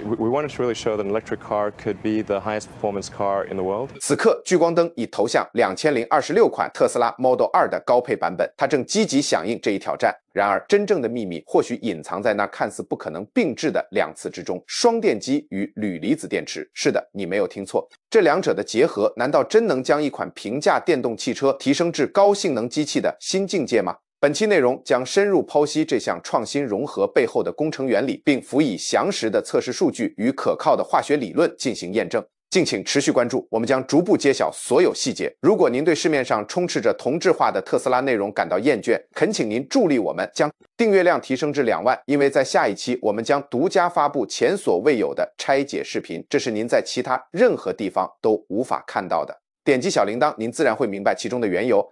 We wanted to really show that electric car could be the highest performance car in the world。此刻聚光灯已投向2026款特斯拉 Model 2的高配版本，它正积极响应这一挑战。然而，真正的秘密或许隐藏在那看似不可能并置的两次之中：双电机与铝离子电池。是的，你没有听错，这两者的结合，难道真能将一款平价电动汽车提升至高性能机器的新境界吗？本期内容将深入剖析这项创新融合背后的工程原理，并辅以详实的测试数据与可靠的化学理论进行验证。敬请持续关注，我们将逐步揭晓所有细节。如果您对市面上充斥着同质化的特斯拉内容感到厌倦，恳请您助力我们将订阅量提升至两万，因为在下一期我们将独家发布前所未有的拆解视频，这是您在其他任何地方都无法看到的。点击小铃铛，您自然会明白其中的缘由。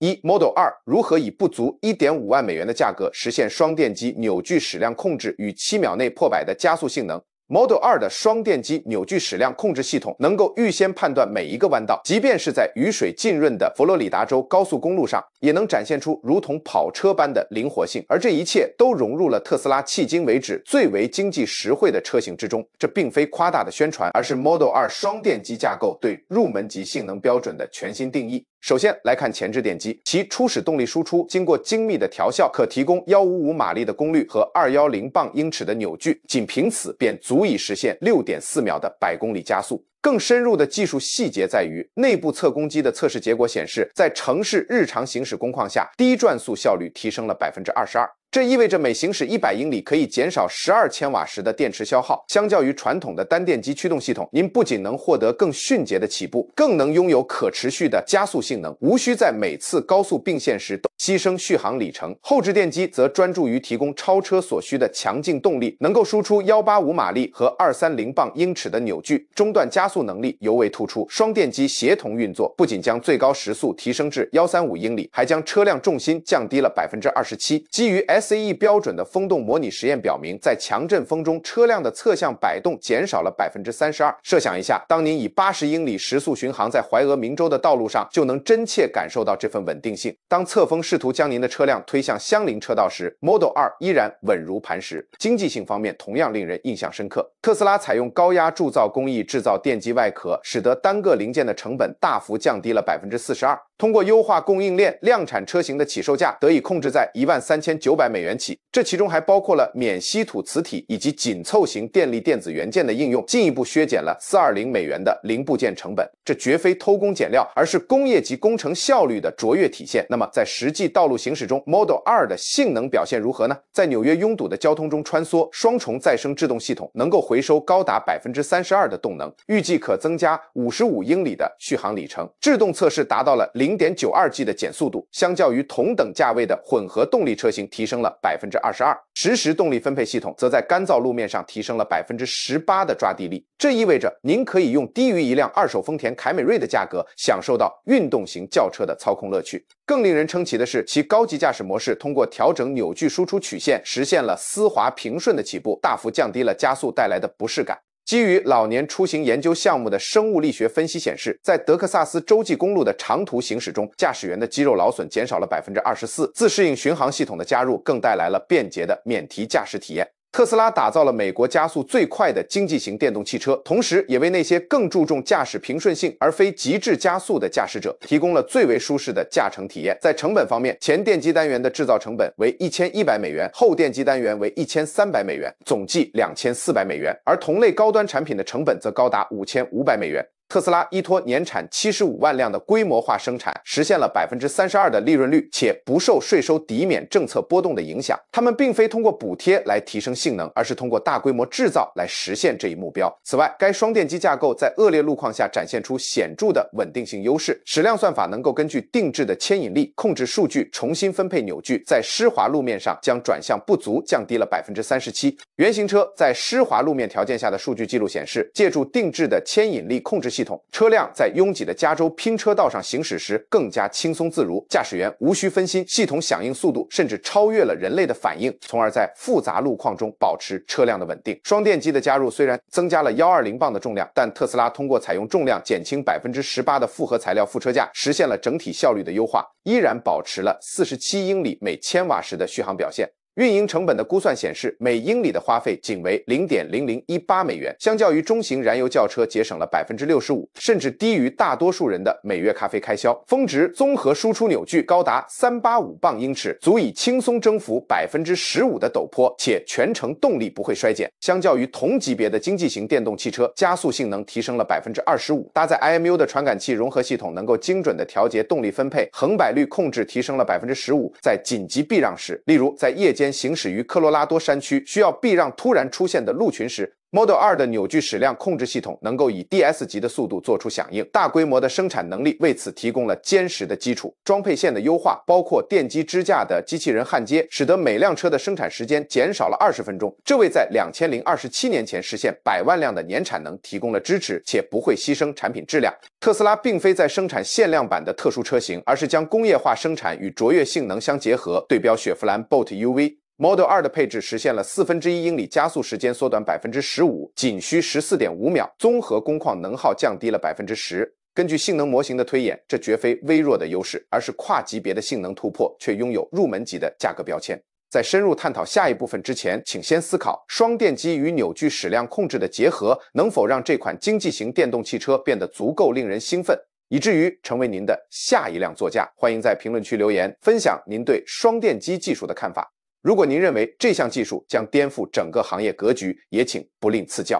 一 Model 二如何以不足一点五万美元的价格实现双电机扭矩矢量控制与七秒内破百的加速性能？Model 二的双电机扭矩矢量控制系统能够预先判断每一个弯道，即便是在雨水浸润的佛罗里达州高速公路上，也能展现出如同跑车般的灵活性。而这一切都融入了特斯拉迄今为止最为经济实惠的车型之中。这并非夸大的宣传，而是 Model 二双电机架构对入门级性能标准的全新定义。首先来看前置电机，其初始动力输出经过精密的调校，可提供幺五五马力的功率和二幺零磅英尺的扭矩，仅凭此便足以实现六点四秒的百公里加速。更深入的技术细节在于，内部测功机的测试结果显示，在城市日常行驶工况下，低转速效率提升了百分之二十二。这意味着每行驶一百英里可以减少十二千瓦时的电池消耗。相较于传统的单电机驱动系统，您不仅能获得更迅捷的起步，更能拥有可持续的加速性能，无需在每次高速并线时都。牺牲续航里程，后置电机则专注于提供超车所需的强劲动力，能够输出幺八五马力和二三零磅英尺的扭矩，中段加速能力尤为突出。双电机协同运作，不仅将最高时速提升至幺三五英里，还将车辆重心降低了百分之二十七。基于 S A E 标准的风洞模拟实验表明，在强阵风中，车辆的侧向摆动减少了百分之三十二。设想一下，当您以八十英里时速巡航在怀俄明州的道路上，就能真切感受到这份稳定性。当侧风试图将您的车辆推向相邻车道时，Model 2依然稳如磐石。经济性方面同样令人印象深刻。特斯拉采用高压铸造工艺制造电机外壳，使得单个零件的成本大幅降低了百分之四十二。通过优化供应链，量产车型的起售价得以控制在一万三千九百美元起，这其中还包括了免稀土磁体以及紧凑型电力电子元件的应用，进一步削减了四二零美元的零部件成本。这绝非偷工减料，而是工业级工程效率的卓越体现。那么，在实际道路行驶中，Model 2的性能表现如何呢？在纽约拥堵的交通中穿梭，双重再生制动系统能够回收高达百分之三十二的动能，预计可增加五十五英里的续航里程。制动测试达到了零。0.92g 的减速度，相较于同等价位的混合动力车型提升了百分之二十二。实时动力分配系统则在干燥路面上提升了百分之十八的抓地力。这意味着您可以用低于一辆二手丰田凯美瑞的价格，享受到运动型轿车的操控乐趣。更令人称奇的是，其高级驾驶模式通过调整扭矩输出曲线，实现了丝滑平顺的起步，大幅降低了加速带来的不适感。基于老年出行研究项目的生物力学分析显示，在德克萨斯州际公路的长途行驶中，驾驶员的肌肉劳损减少了百分之二十四。自适应巡航系统的加入，更带来了便捷的免提驾驶体验。特斯拉打造了美国加速最快的经济型电动汽车，同时也为那些更注重驾驶平顺性而非极致加速的驾驶者提供了最为舒适的驾乘体验。在成本方面，前电机单元的制造成本为一千一百美元，后电机单元为一千三百美元，总计两千四百美元。而同类高端产品的成本则高达五千五百美元。特斯拉依托年产七十五万辆的规模化生产，实现了百分之三十二的利润率，且不受税收抵免政策波动的影响。他们并非通过补贴来提升性能，而是通过大规模制造来实现这一目标。此外，该双电机架构在恶劣路况下展现出显著的稳定性优势。矢量算法能够根据定制的牵引力控制数据重新分配扭矩，在湿滑路面上将转向不足降低了百分之三十七。原型车在湿滑路面条件下的数据记录显示，借助定制的牵引力控制系系统车辆在拥挤的加州拼车道上行驶时更加轻松自如，驾驶员无需分心。系统响应速度甚至超越了人类的反应，从而在复杂路况中保持车辆的稳定。双电机的加入虽然增加了幺二零磅的重量，但特斯拉通过采用重量减轻百分之十八的复合材料副车架，实现了整体效率的优化，依然保持了四十七英里每千瓦时的续航表现。运营成本的估算显示，每英里的花费仅为零点零零一八美元，相较于中型燃油轿车节省了百分之六十五，甚至低于大多数人的每月咖啡开销。峰值综合输出扭矩高达三八五磅英尺，足以轻松征服百分之十五的陡坡，且全程动力不会衰减。相较于同级别的经济型电动汽车，加速性能提升了百分之二十五。搭载 IMU 的传感器融合系统能够精准的调节动力分配，横摆率控制提升了百分之十五。在紧急避让时，例如在夜间。行驶于科罗拉多山区，需要避让突然出现的鹿群时。Model 2的扭矩矢量控制系统能够以 D.S 级的速度做出响应，大规模的生产能力为此提供了坚实的基础。装配线的优化，包括电机支架的机器人焊接，使得每辆车的生产时间减少了二十分钟。这为在两千零二十七年前实现百万辆的年产能提供了支持，且不会牺牲产品质量。特斯拉并非在生产限量版的特殊车型，而是将工业化生产与卓越性能相结合，对标雪佛兰 Bolt U.V。Model 2的配置实现了四分之一英里加速时间缩短百分之十五，仅需十四点五秒，综合工况能耗降低了百分之十。根据性能模型的推演，这绝非微弱的优势，而是跨级别的性能突破，却拥有入门级的价格标签。在深入探讨下一部分之前，请先思考：双电机与扭矩矢量控制的结合能否让这款经济型电动汽车变得足够令人兴奋，以至于成为您的下一辆座驾？欢迎在评论区留言分享您对双电机技术的看法。如果您认为这项技术将颠覆整个行业格局，也请不吝赐教。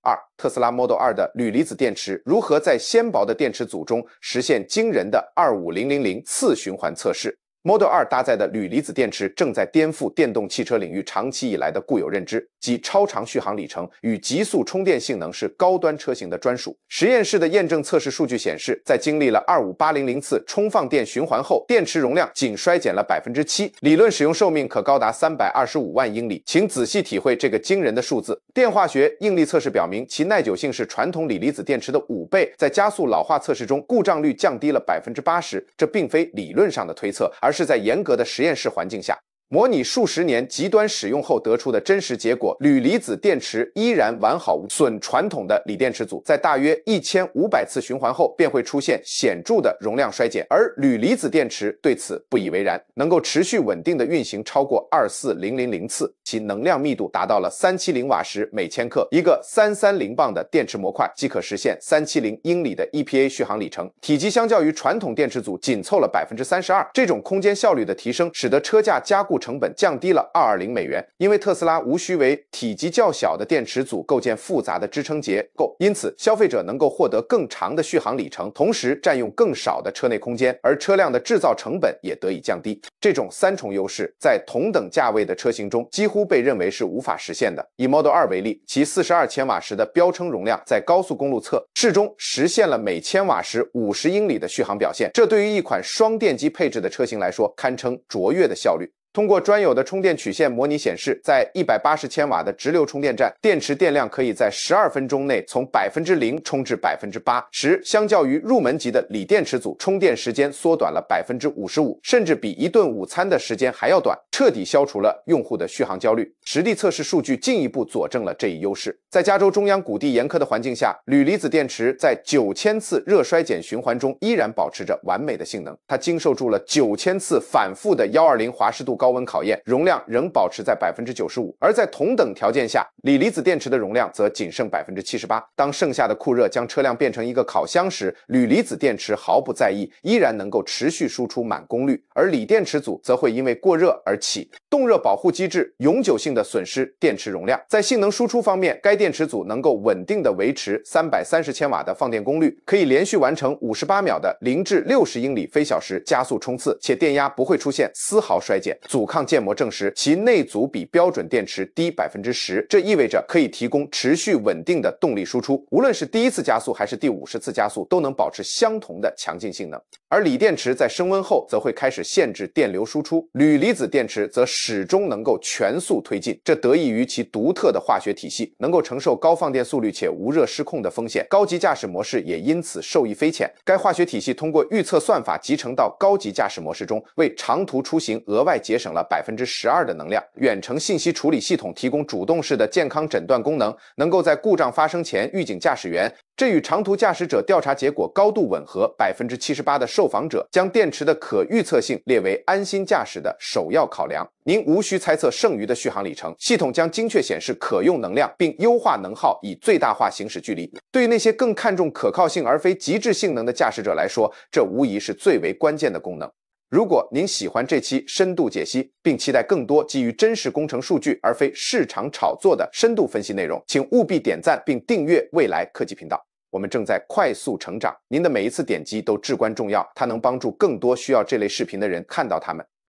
二特斯拉 Model 2的铝离子电池如何在纤薄的电池组中实现惊人的25000次循环测试？Model 2搭载的铝离子电池正在颠覆电动汽车领域长期以来的固有认知。及超长续航里程与极速充电性能是高端车型的专属。实验室的验证测试数据显示，在经历了二五八零零次充放电循环后，电池容量仅衰减了百分之七，理论使用寿命可高达三百二十五万英里。请仔细体会这个惊人的数字。电化学应力测试表明，其耐久性是传统锂离子电池的五倍。在加速老化测试中，故障率降低了百分之八十。这并非理论上的推测，而是在严格的实验室环境下。模拟数十年极端使用后得出的真实结果，铝离子电池依然完好无损。传统的锂电池组在大约一千五百次循环后便会出现显著的容量衰减，而铝离子电池对此不以为然，能够持续稳定的运行超过二四零零零次，其能量密度达到了三七零瓦时每千克。一个三三零磅的电池模块即可实现三七零英里的 EPA 续航里程，体积相较于传统电池组紧凑了百分之三十二。这种空间效率的提升，使得车架加固。成本降低了二二零美元，因为特斯拉无需为体积较小的电池组构建复杂的支撑结构，因此消费者能够获得更长的续航里程，同时占用更少的车内空间，而车辆的制造成本也得以降低。这种三重优势在同等价位的车型中几乎被认为是无法实现的。以 Model 2为例，其四十二千瓦时的标称容量在高速公路测试中实现了每千瓦时五十英里的续航表现，这对于一款双电机配置的车型来说堪称卓越的效率。通过专有的充电曲线模拟显示，在一百八十千瓦的直流充电站，电池电量可以在十二分钟内从百分之零充至百分之八十。相较于入门级的锂电池组，充电时间缩短了百分之五十五，甚至比一顿午餐的时间还要短，彻底消除了用户的续航焦虑。实地测试数据进一步佐证了这一优势。在加州中央谷地严苛的环境下，铝离子电池在九千次热衰减循环中依然保持着完美的性能，它经受住了九千次反复的幺二零华氏度高。高温考验，容量仍保持在百分之九十五，而在同等条件下，锂离子电池的容量则仅剩百分之七十八。当剩下的酷热将车辆变成一个烤箱时，铝离子电池毫不在意，依然能够持续输出满功率，而锂电池组则会因为过热而起动热保护机制，永久性的损失电池容量。在性能输出方面，该电池组能够稳定的维持三百三十千瓦的放电功率，可以连续完成五十八秒的零至六十英里非小时加速冲刺，且电压不会出现丝毫衰减。阻抗建模证实其内阻比标准电池低百分之十，这意味着可以提供持续稳定的动力输出。无论是第一次加速还是第五十次加速，都能保持相同的强劲性能。而锂电池在升温后则会开始限制电流输出，铝离子电池则始终能够全速推进。这得益于其独特的化学体系，能够承受高放电速率且无热失控的风险。高级驾驶模式也因此受益匪浅。该化学体系通过预测算法集成到高级驾驶模式中，为长途出行额外节省。省了百分之十二的能量，远程信息处理系统提供主动式的健康诊断功能，能够在故障发生前预警驾驶员。这与长途驾驶者调查结果高度吻合，百分之七十八的受访者将电池的可预测性列为安心驾驶的首要考量。您无需猜测剩余的续航里程，系统将精确显示可用能量并优化能耗，以最大化行驶距离。对于那些更看重可靠性而非极致性能的驾驶者来说，这无疑是最为关键的功能。如果您喜欢这期深度解析，并期待更多基于真实工程数据而非市场炒作的深度分析内容，请务必点赞并订阅未来科技频道。我们正在快速成长，您的每一次点击都至关重要，它能帮助更多需要这类视频的人看到他们。